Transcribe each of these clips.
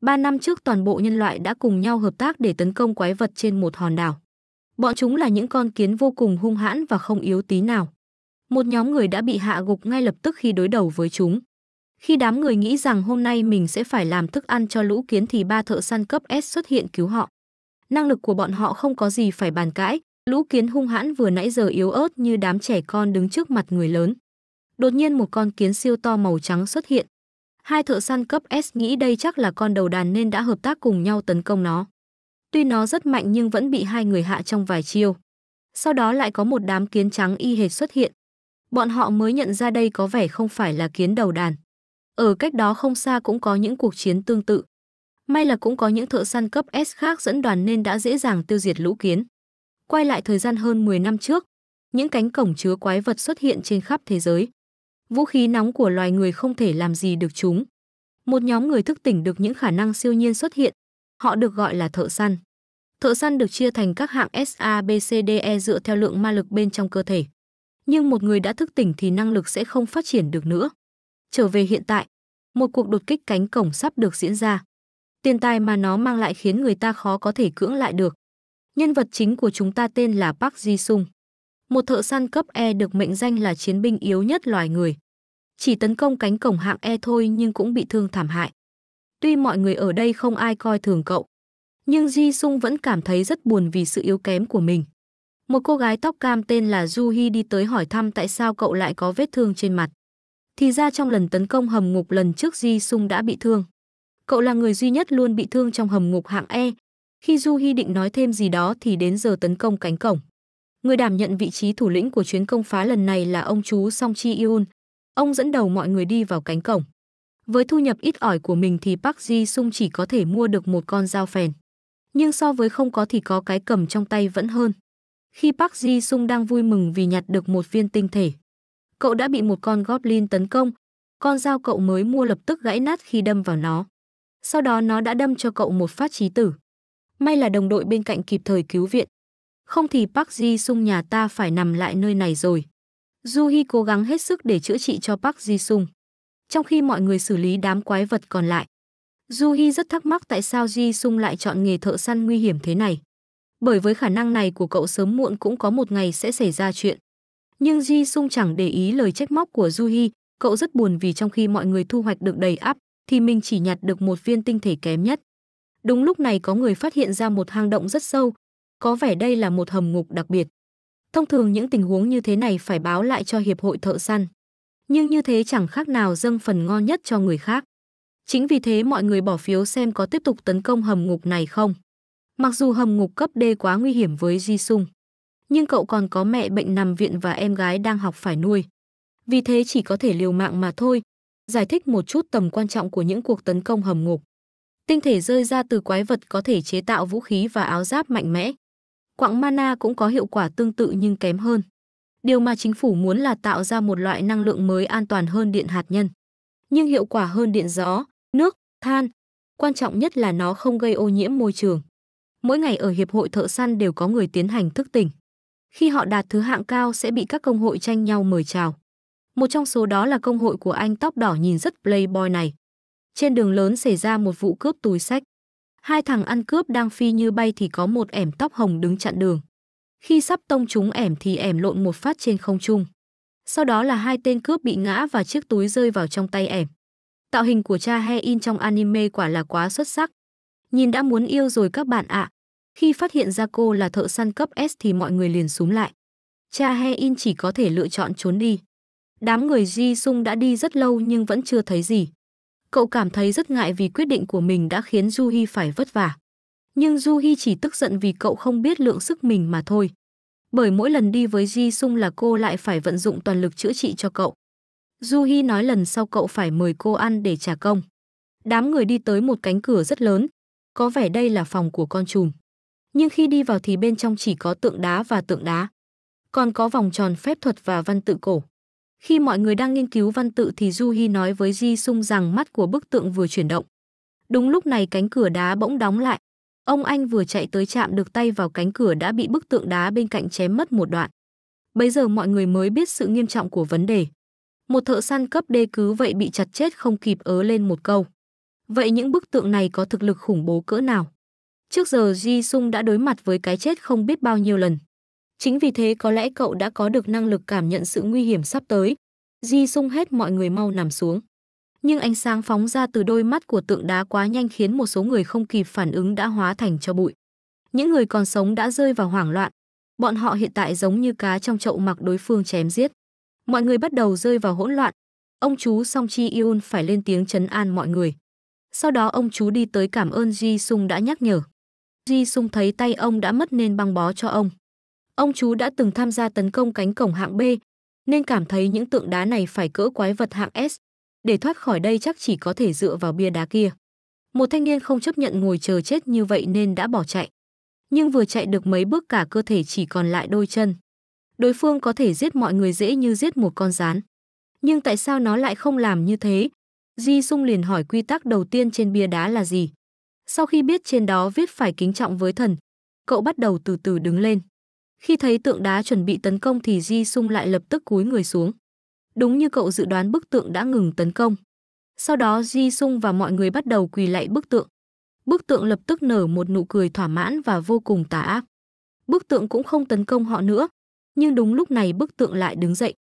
Ba năm trước toàn bộ nhân loại đã cùng nhau hợp tác để tấn công quái vật trên một hòn đảo. Bọn chúng là những con kiến vô cùng hung hãn và không yếu tí nào. Một nhóm người đã bị hạ gục ngay lập tức khi đối đầu với chúng. Khi đám người nghĩ rằng hôm nay mình sẽ phải làm thức ăn cho lũ kiến thì ba thợ săn cấp S xuất hiện cứu họ. Năng lực của bọn họ không có gì phải bàn cãi, lũ kiến hung hãn vừa nãy giờ yếu ớt như đám trẻ con đứng trước mặt người lớn. Đột nhiên một con kiến siêu to màu trắng xuất hiện, hai thợ săn cấp S nghĩ đây chắc là con đầu đàn nên đã hợp tác cùng nhau tấn công nó. Tuy nó rất mạnh nhưng vẫn bị hai người hạ trong vài chiêu. Sau đó lại có một đám kiến trắng y hệt xuất hiện. Bọn họ mới nhận ra đây có vẻ không phải là kiến đầu đàn. Ở cách đó không xa cũng có những cuộc chiến tương tự. May là cũng có những thợ săn cấp S khác dẫn đoàn nên đã dễ dàng tiêu diệt lũ kiến. Quay lại thời gian hơn 10 năm trước, những cánh cổng chứa quái vật xuất hiện trên khắp thế giới. Vũ khí nóng của loài người không thể làm gì được chúng. Một nhóm người thức tỉnh được những khả năng siêu nhiên xuất hiện. Họ được gọi là thợ săn. Thợ săn được chia thành các hạng S, A, B, C, D, E dựa theo lượng ma lực bên trong cơ thể. Nhưng một người đã thức tỉnh thì năng lực sẽ không phát triển được nữa. Trở về hiện tại, một cuộc đột kích cánh cổng sắp được diễn ra. Tiền tài mà nó mang lại khiến người ta khó có thể cưỡng lại được. Nhân vật chính của chúng ta tên là Park Ji Sung một thợ săn cấp E được mệnh danh là chiến binh yếu nhất loài người. Chỉ tấn công cánh cổng hạng E thôi nhưng cũng bị thương thảm hại. Tuy mọi người ở đây không ai coi thường cậu, nhưng Ji Sung vẫn cảm thấy rất buồn vì sự yếu kém của mình. Một cô gái tóc cam tên là Du Hi đi tới hỏi thăm tại sao cậu lại có vết thương trên mặt. Thì ra trong lần tấn công hầm ngục lần trước Ji Sung đã bị thương. Cậu là người duy nhất luôn bị thương trong hầm ngục hạng E. Khi Du Hi định nói thêm gì đó thì đến giờ tấn công cánh cổng. Người đảm nhận vị trí thủ lĩnh của chuyến công phá lần này là ông chú Song Chi Yun. Ông dẫn đầu mọi người đi vào cánh cổng. Với thu nhập ít ỏi của mình thì Park Ji Sung chỉ có thể mua được một con dao phèn. Nhưng so với không có thì có cái cầm trong tay vẫn hơn. Khi Park Ji Sung đang vui mừng vì nhặt được một viên tinh thể, cậu đã bị một con goblin tấn công. Con dao cậu mới mua lập tức gãy nát khi đâm vào nó. Sau đó nó đã đâm cho cậu một phát chí tử. May là đồng đội bên cạnh kịp thời cứu viện không thì Park Ji-sung nhà ta phải nằm lại nơi này rồi. Juhi cố gắng hết sức để chữa trị cho Park Ji-sung. Trong khi mọi người xử lý đám quái vật còn lại, Juhi rất thắc mắc tại sao Ji-sung lại chọn nghề thợ săn nguy hiểm thế này. Bởi với khả năng này của cậu sớm muộn cũng có một ngày sẽ xảy ra chuyện. Nhưng Ji-sung chẳng để ý lời trách móc của Juhi, cậu rất buồn vì trong khi mọi người thu hoạch được đầy áp, thì mình chỉ nhặt được một viên tinh thể kém nhất. Đúng lúc này có người phát hiện ra một hang động rất sâu, có vẻ đây là một hầm ngục đặc biệt. Thông thường những tình huống như thế này phải báo lại cho hiệp hội thợ săn. Nhưng như thế chẳng khác nào dâng phần ngon nhất cho người khác. Chính vì thế mọi người bỏ phiếu xem có tiếp tục tấn công hầm ngục này không. Mặc dù hầm ngục cấp D quá nguy hiểm với Ji Sung, nhưng cậu còn có mẹ bệnh nằm viện và em gái đang học phải nuôi. Vì thế chỉ có thể liều mạng mà thôi. Giải thích một chút tầm quan trọng của những cuộc tấn công hầm ngục. Tinh thể rơi ra từ quái vật có thể chế tạo vũ khí và áo giáp mạnh mẽ quặng mana cũng có hiệu quả tương tự nhưng kém hơn. Điều mà chính phủ muốn là tạo ra một loại năng lượng mới an toàn hơn điện hạt nhân, nhưng hiệu quả hơn điện gió, nước, than. Quan trọng nhất là nó không gây ô nhiễm môi trường. Mỗi ngày ở hiệp hội thợ săn đều có người tiến hành thức tỉnh. Khi họ đạt thứ hạng cao sẽ bị các công hội tranh nhau mời chào. Một trong số đó là công hội của anh tóc đỏ nhìn rất playboy này. Trên đường lớn xảy ra một vụ cướp túi sách hai thằng ăn cướp đang phi như bay thì có một ẻm tóc hồng đứng chặn đường. Khi sắp tông chúng ẻm thì ẻm lộn một phát trên không trung. Sau đó là hai tên cướp bị ngã và chiếc túi rơi vào trong tay ẻm. Tạo hình của cha He In trong anime quả là quá xuất sắc. Nhìn đã muốn yêu rồi các bạn ạ. À. Khi phát hiện ra cô là thợ săn cấp S thì mọi người liền súng lại. Cha He In chỉ có thể lựa chọn trốn đi. Đám người Ji Sung đã đi rất lâu nhưng vẫn chưa thấy gì. Cậu cảm thấy rất ngại vì quyết định của mình đã khiến Du Hi phải vất vả. Nhưng Du Hi chỉ tức giận vì cậu không biết lượng sức mình mà thôi. Bởi mỗi lần đi với Ji Sung là cô lại phải vận dụng toàn lực chữa trị cho cậu. Du Hi nói lần sau cậu phải mời cô ăn để trả công. Đám người đi tới một cánh cửa rất lớn, có vẻ đây là phòng của con trùm. Nhưng khi đi vào thì bên trong chỉ có tượng đá và tượng đá. Còn có vòng tròn phép thuật và văn tự cổ. Khi mọi người đang nghiên cứu văn tự thì Du Hi nói với Ji Sung rằng mắt của bức tượng vừa chuyển động. Đúng lúc này cánh cửa đá bỗng đóng lại. Ông anh vừa chạy tới chạm được tay vào cánh cửa đã bị bức tượng đá bên cạnh chém mất một đoạn. Bây giờ mọi người mới biết sự nghiêm trọng của vấn đề. Một thợ săn cấp đê cứ vậy bị chặt chết không kịp ớ lên một câu. Vậy những bức tượng này có thực lực khủng bố cỡ nào? Trước giờ Ji Sung đã đối mặt với cái chết không biết bao nhiêu lần. Chính vì thế có lẽ cậu đã có được năng lực cảm nhận sự nguy hiểm sắp tới. Di sung hết mọi người mau nằm xuống. Nhưng ánh sáng phóng ra từ đôi mắt của tượng đá quá nhanh khiến một số người không kịp phản ứng đã hóa thành cho bụi. Những người còn sống đã rơi vào hoảng loạn. Bọn họ hiện tại giống như cá trong chậu mặc đối phương chém giết. Mọi người bắt đầu rơi vào hỗn loạn. Ông chú Song Chi Yun phải lên tiếng chấn an mọi người. Sau đó ông chú đi tới cảm ơn Ji Sung đã nhắc nhở. Ji Sung thấy tay ông đã mất nên băng bó cho ông. Ông chú đã từng tham gia tấn công cánh cổng hạng B, nên cảm thấy những tượng đá này phải cỡ quái vật hạng S. Để thoát khỏi đây chắc chỉ có thể dựa vào bia đá kia. Một thanh niên không chấp nhận ngồi chờ chết như vậy nên đã bỏ chạy. Nhưng vừa chạy được mấy bước cả cơ thể chỉ còn lại đôi chân. Đối phương có thể giết mọi người dễ như giết một con rán. Nhưng tại sao nó lại không làm như thế? Di Sung liền hỏi quy tắc đầu tiên trên bia đá là gì. Sau khi biết trên đó viết phải kính trọng với thần, cậu bắt đầu từ từ đứng lên. Khi thấy tượng đá chuẩn bị tấn công thì Di Sung lại lập tức cúi người xuống. Đúng như cậu dự đoán bức tượng đã ngừng tấn công. Sau đó Di Sung và mọi người bắt đầu quỳ lạy bức tượng. Bức tượng lập tức nở một nụ cười thỏa mãn và vô cùng tà ác. Bức tượng cũng không tấn công họ nữa, nhưng đúng lúc này bức tượng lại đứng dậy.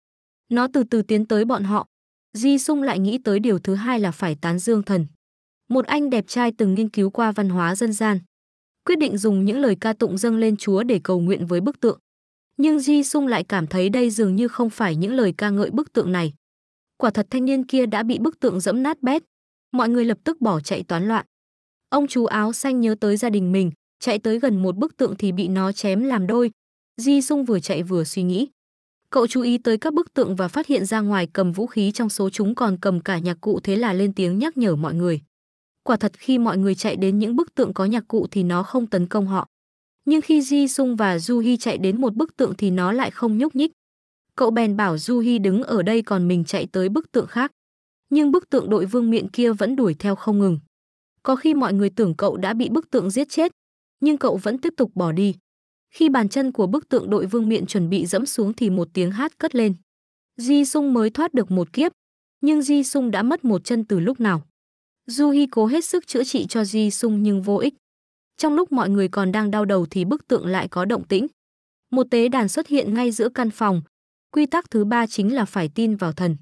Nó từ từ tiến tới bọn họ. Di Sung lại nghĩ tới điều thứ hai là phải tán dương thần. Một anh đẹp trai từng nghiên cứu qua văn hóa dân gian, quyết định dùng những lời ca tụng dâng lên Chúa để cầu nguyện với bức tượng. Nhưng Ji Sung lại cảm thấy đây dường như không phải những lời ca ngợi bức tượng này. Quả thật thanh niên kia đã bị bức tượng dẫm nát bét. Mọi người lập tức bỏ chạy toán loạn. Ông chú áo xanh nhớ tới gia đình mình, chạy tới gần một bức tượng thì bị nó chém làm đôi. Ji Sung vừa chạy vừa suy nghĩ. Cậu chú ý tới các bức tượng và phát hiện ra ngoài cầm vũ khí trong số chúng còn cầm cả nhạc cụ thế là lên tiếng nhắc nhở mọi người. Quả thật khi mọi người chạy đến những bức tượng có nhạc cụ thì nó không tấn công họ. Nhưng khi Ji Sung và Du Hi chạy đến một bức tượng thì nó lại không nhúc nhích. Cậu bèn bảo Du Hi đứng ở đây còn mình chạy tới bức tượng khác. Nhưng bức tượng đội vương miện kia vẫn đuổi theo không ngừng. Có khi mọi người tưởng cậu đã bị bức tượng giết chết, nhưng cậu vẫn tiếp tục bỏ đi. Khi bàn chân của bức tượng đội vương miện chuẩn bị dẫm xuống thì một tiếng hát cất lên. Ji Sung mới thoát được một kiếp, nhưng Ji Sung đã mất một chân từ lúc nào. Du Hi cố hết sức chữa trị cho Ji Sung nhưng vô ích. Trong lúc mọi người còn đang đau đầu thì bức tượng lại có động tĩnh. Một tế đàn xuất hiện ngay giữa căn phòng. Quy tắc thứ ba chính là phải tin vào thần.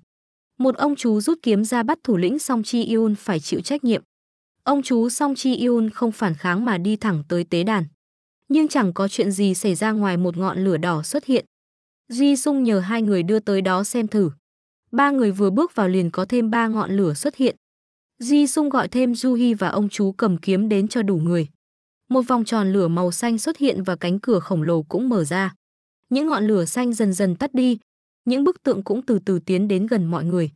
Một ông chú rút kiếm ra bắt thủ lĩnh Song Chi Yun phải chịu trách nhiệm. Ông chú Song Chi Yun không phản kháng mà đi thẳng tới tế đàn. Nhưng chẳng có chuyện gì xảy ra ngoài một ngọn lửa đỏ xuất hiện. Ji Sung nhờ hai người đưa tới đó xem thử. Ba người vừa bước vào liền có thêm ba ngọn lửa xuất hiện. Di Sung gọi thêm Du Hi và ông chú cầm kiếm đến cho đủ người. Một vòng tròn lửa màu xanh xuất hiện và cánh cửa khổng lồ cũng mở ra. Những ngọn lửa xanh dần dần tắt đi, những bức tượng cũng từ từ tiến đến gần mọi người.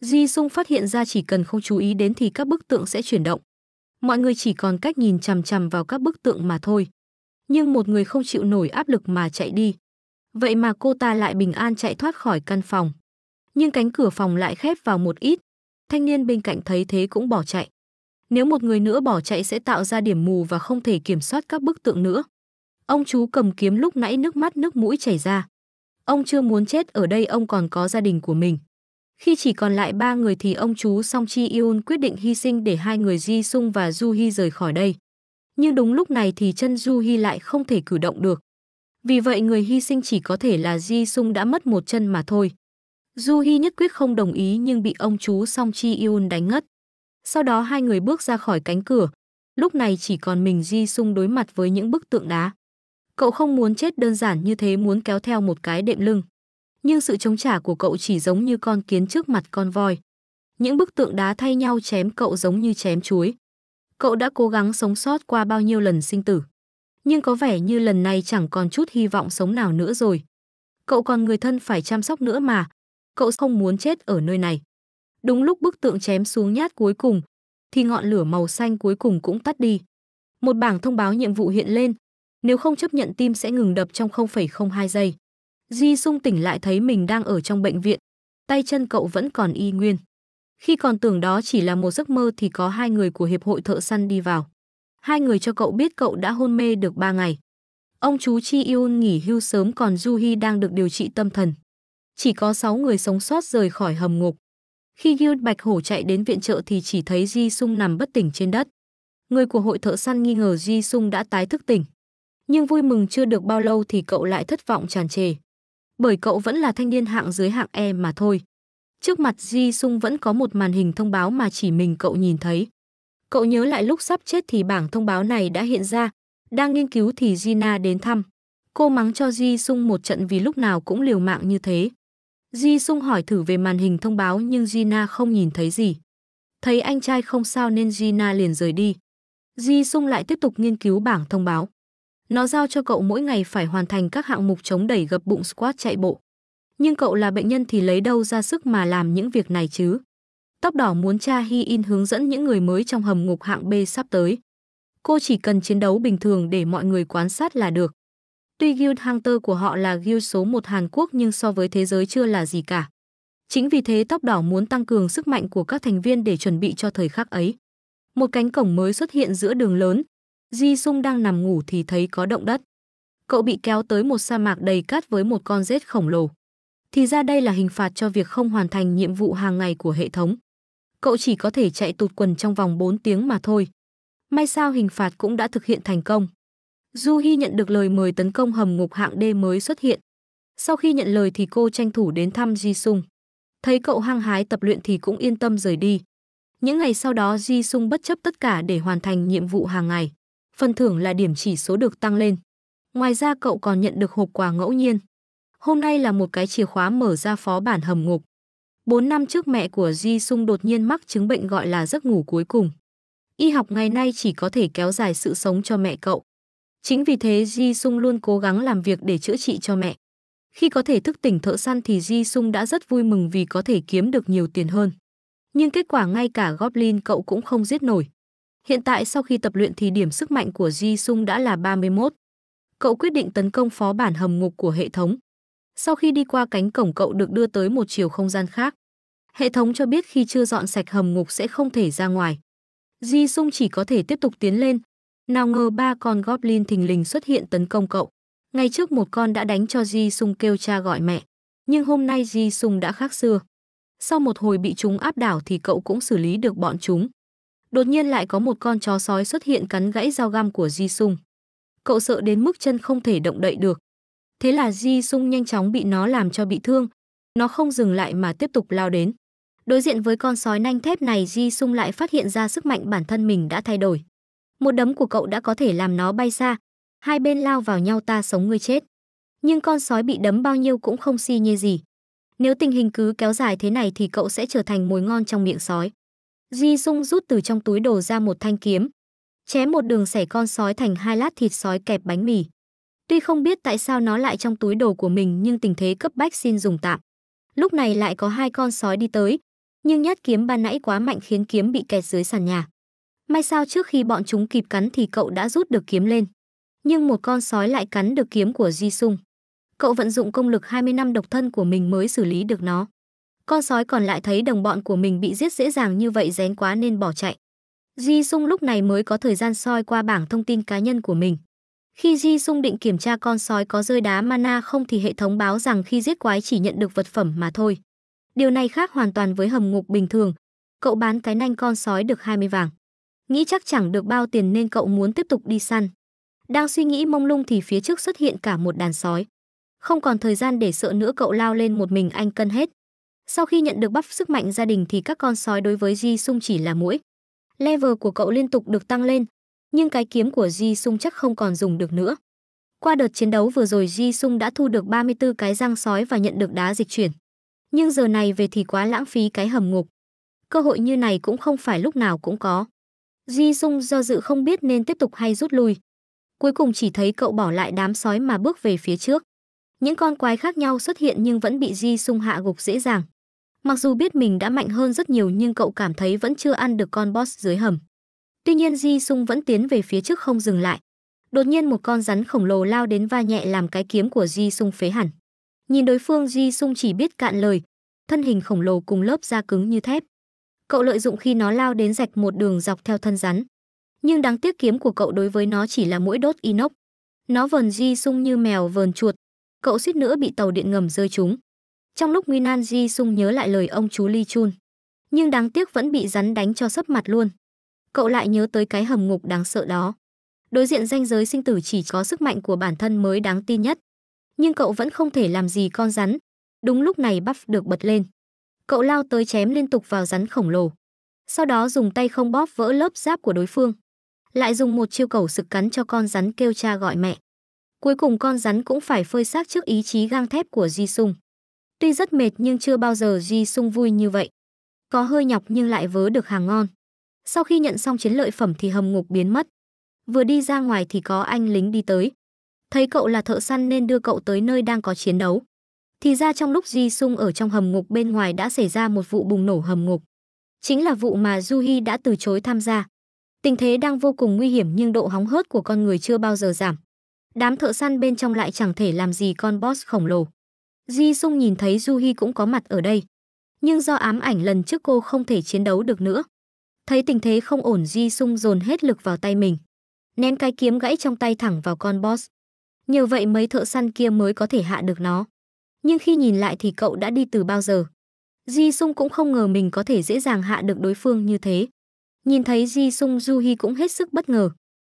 Di Sung phát hiện ra chỉ cần không chú ý đến thì các bức tượng sẽ chuyển động. Mọi người chỉ còn cách nhìn chằm chằm vào các bức tượng mà thôi. Nhưng một người không chịu nổi áp lực mà chạy đi. Vậy mà cô ta lại bình an chạy thoát khỏi căn phòng. Nhưng cánh cửa phòng lại khép vào một ít, thanh niên bên cạnh thấy thế cũng bỏ chạy. Nếu một người nữa bỏ chạy sẽ tạo ra điểm mù và không thể kiểm soát các bức tượng nữa. Ông chú cầm kiếm lúc nãy nước mắt nước mũi chảy ra. Ông chưa muốn chết ở đây ông còn có gia đình của mình. Khi chỉ còn lại ba người thì ông chú Song Chi Yun quyết định hy sinh để hai người Ji Sung và Du Hi rời khỏi đây. Nhưng đúng lúc này thì chân Du Hi lại không thể cử động được. Vì vậy người hy sinh chỉ có thể là Ji Sung đã mất một chân mà thôi. Du Hi nhất quyết không đồng ý nhưng bị ông chú Song Chi Yun đánh ngất. Sau đó hai người bước ra khỏi cánh cửa. Lúc này chỉ còn mình Ji Sung đối mặt với những bức tượng đá. Cậu không muốn chết đơn giản như thế muốn kéo theo một cái đệm lưng. Nhưng sự chống trả của cậu chỉ giống như con kiến trước mặt con voi. Những bức tượng đá thay nhau chém cậu giống như chém chuối. Cậu đã cố gắng sống sót qua bao nhiêu lần sinh tử. Nhưng có vẻ như lần này chẳng còn chút hy vọng sống nào nữa rồi. Cậu còn người thân phải chăm sóc nữa mà, cậu không muốn chết ở nơi này. Đúng lúc bức tượng chém xuống nhát cuối cùng, thì ngọn lửa màu xanh cuối cùng cũng tắt đi. Một bảng thông báo nhiệm vụ hiện lên, nếu không chấp nhận tim sẽ ngừng đập trong 0,02 giây. Ji Sung tỉnh lại thấy mình đang ở trong bệnh viện, tay chân cậu vẫn còn y nguyên. Khi còn tưởng đó chỉ là một giấc mơ thì có hai người của hiệp hội thợ săn đi vào. Hai người cho cậu biết cậu đã hôn mê được ba ngày. Ông chú Chi Yun nghỉ hưu sớm còn Du Hi đang được điều trị tâm thần chỉ có 6 người sống sót rời khỏi hầm ngục. Khi Guild Bạch Hổ chạy đến viện trợ thì chỉ thấy Ji Sung nằm bất tỉnh trên đất. Người của hội thợ săn nghi ngờ Ji Sung đã tái thức tỉnh. Nhưng vui mừng chưa được bao lâu thì cậu lại thất vọng tràn trề. Bởi cậu vẫn là thanh niên hạng dưới hạng E mà thôi. Trước mặt Ji Sung vẫn có một màn hình thông báo mà chỉ mình cậu nhìn thấy. Cậu nhớ lại lúc sắp chết thì bảng thông báo này đã hiện ra. Đang nghiên cứu thì Gina đến thăm. Cô mắng cho Ji Sung một trận vì lúc nào cũng liều mạng như thế. Ji Sung hỏi thử về màn hình thông báo nhưng Gina không nhìn thấy gì. Thấy anh trai không sao nên Gina liền rời đi. Ji Sung lại tiếp tục nghiên cứu bảng thông báo. Nó giao cho cậu mỗi ngày phải hoàn thành các hạng mục chống đẩy gập bụng squat chạy bộ. Nhưng cậu là bệnh nhân thì lấy đâu ra sức mà làm những việc này chứ? Tóc đỏ muốn cha Hi In hướng dẫn những người mới trong hầm ngục hạng B sắp tới. Cô chỉ cần chiến đấu bình thường để mọi người quan sát là được. Tuy guild Hunter của họ là guild số 1 Hàn Quốc nhưng so với thế giới chưa là gì cả. Chính vì thế tóc đỏ muốn tăng cường sức mạnh của các thành viên để chuẩn bị cho thời khắc ấy. Một cánh cổng mới xuất hiện giữa đường lớn. Ji Sung đang nằm ngủ thì thấy có động đất. Cậu bị kéo tới một sa mạc đầy cát với một con rết khổng lồ. Thì ra đây là hình phạt cho việc không hoàn thành nhiệm vụ hàng ngày của hệ thống. Cậu chỉ có thể chạy tụt quần trong vòng 4 tiếng mà thôi. May sao hình phạt cũng đã thực hiện thành công. Du Hi nhận được lời mời tấn công hầm ngục hạng D mới xuất hiện. Sau khi nhận lời thì cô tranh thủ đến thăm Ji Sung. Thấy cậu hăng hái tập luyện thì cũng yên tâm rời đi. Những ngày sau đó Ji Sung bất chấp tất cả để hoàn thành nhiệm vụ hàng ngày. Phần thưởng là điểm chỉ số được tăng lên. Ngoài ra cậu còn nhận được hộp quà ngẫu nhiên. Hôm nay là một cái chìa khóa mở ra phó bản hầm ngục. Bốn năm trước mẹ của Ji Sung đột nhiên mắc chứng bệnh gọi là giấc ngủ cuối cùng. Y học ngày nay chỉ có thể kéo dài sự sống cho mẹ cậu. Chính vì thế Ji Sung luôn cố gắng làm việc để chữa trị cho mẹ. Khi có thể thức tỉnh thợ săn thì Ji Sung đã rất vui mừng vì có thể kiếm được nhiều tiền hơn. Nhưng kết quả ngay cả Goblin cậu cũng không giết nổi. Hiện tại sau khi tập luyện thì điểm sức mạnh của Ji Sung đã là 31. Cậu quyết định tấn công phó bản hầm ngục của hệ thống. Sau khi đi qua cánh cổng cậu được đưa tới một chiều không gian khác. Hệ thống cho biết khi chưa dọn sạch hầm ngục sẽ không thể ra ngoài. Ji Sung chỉ có thể tiếp tục tiến lên, nào ngờ ba con goblin thình lình xuất hiện tấn công cậu. Ngày trước một con đã đánh cho Ji Sung kêu cha gọi mẹ, nhưng hôm nay Ji Sung đã khác xưa. Sau một hồi bị chúng áp đảo thì cậu cũng xử lý được bọn chúng. Đột nhiên lại có một con chó sói xuất hiện cắn gãy dao găm của Ji Sung. Cậu sợ đến mức chân không thể động đậy được. Thế là Ji Sung nhanh chóng bị nó làm cho bị thương. Nó không dừng lại mà tiếp tục lao đến. Đối diện với con sói nanh thép này Ji Sung lại phát hiện ra sức mạnh bản thân mình đã thay đổi. Một đấm của cậu đã có thể làm nó bay xa. Hai bên lao vào nhau ta sống ngươi chết. Nhưng con sói bị đấm bao nhiêu cũng không si nhê gì. Nếu tình hình cứ kéo dài thế này thì cậu sẽ trở thành mối ngon trong miệng sói. di Sung rút từ trong túi đồ ra một thanh kiếm. Chém một đường xẻ con sói thành hai lát thịt sói kẹp bánh mì. Tuy không biết tại sao nó lại trong túi đồ của mình nhưng tình thế cấp bách xin dùng tạm. Lúc này lại có hai con sói đi tới, nhưng nhát kiếm ban nãy quá mạnh khiến kiếm bị kẹt dưới sàn nhà. May sao trước khi bọn chúng kịp cắn thì cậu đã rút được kiếm lên. Nhưng một con sói lại cắn được kiếm của Ji Sung. Cậu vận dụng công lực 20 năm độc thân của mình mới xử lý được nó. Con sói còn lại thấy đồng bọn của mình bị giết dễ dàng như vậy rén quá nên bỏ chạy. Ji Sung lúc này mới có thời gian soi qua bảng thông tin cá nhân của mình. Khi Ji Sung định kiểm tra con sói có rơi đá mana không thì hệ thống báo rằng khi giết quái chỉ nhận được vật phẩm mà thôi. Điều này khác hoàn toàn với hầm ngục bình thường. Cậu bán cái nanh con sói được 20 vàng nghĩ chắc chẳng được bao tiền nên cậu muốn tiếp tục đi săn. Đang suy nghĩ mông lung thì phía trước xuất hiện cả một đàn sói. Không còn thời gian để sợ nữa cậu lao lên một mình anh cân hết. Sau khi nhận được bắp sức mạnh gia đình thì các con sói đối với Ji Sung chỉ là mũi. Level của cậu liên tục được tăng lên, nhưng cái kiếm của Ji Sung chắc không còn dùng được nữa. Qua đợt chiến đấu vừa rồi Ji Sung đã thu được 34 cái răng sói và nhận được đá dịch chuyển. Nhưng giờ này về thì quá lãng phí cái hầm ngục. Cơ hội như này cũng không phải lúc nào cũng có. Di Dung do dự không biết nên tiếp tục hay rút lui. Cuối cùng chỉ thấy cậu bỏ lại đám sói mà bước về phía trước. Những con quái khác nhau xuất hiện nhưng vẫn bị Di Sung hạ gục dễ dàng. Mặc dù biết mình đã mạnh hơn rất nhiều nhưng cậu cảm thấy vẫn chưa ăn được con boss dưới hầm. Tuy nhiên Di Sung vẫn tiến về phía trước không dừng lại. Đột nhiên một con rắn khổng lồ lao đến va nhẹ làm cái kiếm của Di Sung phế hẳn. Nhìn đối phương Di Sung chỉ biết cạn lời, thân hình khổng lồ cùng lớp da cứng như thép cậu lợi dụng khi nó lao đến rạch một đường dọc theo thân rắn. Nhưng đáng tiếc kiếm của cậu đối với nó chỉ là mũi đốt inox. Nó vờn Ji Sung như mèo vờn chuột, cậu suýt nữa bị tàu điện ngầm rơi trúng. Trong lúc nguy nan Ji Sung nhớ lại lời ông chú Lee Chun, nhưng đáng tiếc vẫn bị rắn đánh cho sấp mặt luôn. Cậu lại nhớ tới cái hầm ngục đáng sợ đó. Đối diện ranh giới sinh tử chỉ có sức mạnh của bản thân mới đáng tin nhất. Nhưng cậu vẫn không thể làm gì con rắn. Đúng lúc này Buff được bật lên cậu lao tới chém liên tục vào rắn khổng lồ. Sau đó dùng tay không bóp vỡ lớp giáp của đối phương. Lại dùng một chiêu cầu sực cắn cho con rắn kêu cha gọi mẹ. Cuối cùng con rắn cũng phải phơi xác trước ý chí gang thép của Ji Sung. Tuy rất mệt nhưng chưa bao giờ Ji Sung vui như vậy. Có hơi nhọc nhưng lại vớ được hàng ngon. Sau khi nhận xong chiến lợi phẩm thì hầm ngục biến mất. Vừa đi ra ngoài thì có anh lính đi tới. Thấy cậu là thợ săn nên đưa cậu tới nơi đang có chiến đấu. Thì ra trong lúc Ji Sung ở trong hầm ngục bên ngoài đã xảy ra một vụ bùng nổ hầm ngục. Chính là vụ mà Du Hy đã từ chối tham gia. Tình thế đang vô cùng nguy hiểm nhưng độ hóng hớt của con người chưa bao giờ giảm. Đám thợ săn bên trong lại chẳng thể làm gì con boss khổng lồ. Ji Sung nhìn thấy Du Hy cũng có mặt ở đây. Nhưng do ám ảnh lần trước cô không thể chiến đấu được nữa. Thấy tình thế không ổn Ji Sung dồn hết lực vào tay mình. Ném cái kiếm gãy trong tay thẳng vào con boss. Nhờ vậy mấy thợ săn kia mới có thể hạ được nó nhưng khi nhìn lại thì cậu đã đi từ bao giờ. Ji Sung cũng không ngờ mình có thể dễ dàng hạ được đối phương như thế. Nhìn thấy Ji Sung Du Hi cũng hết sức bất ngờ.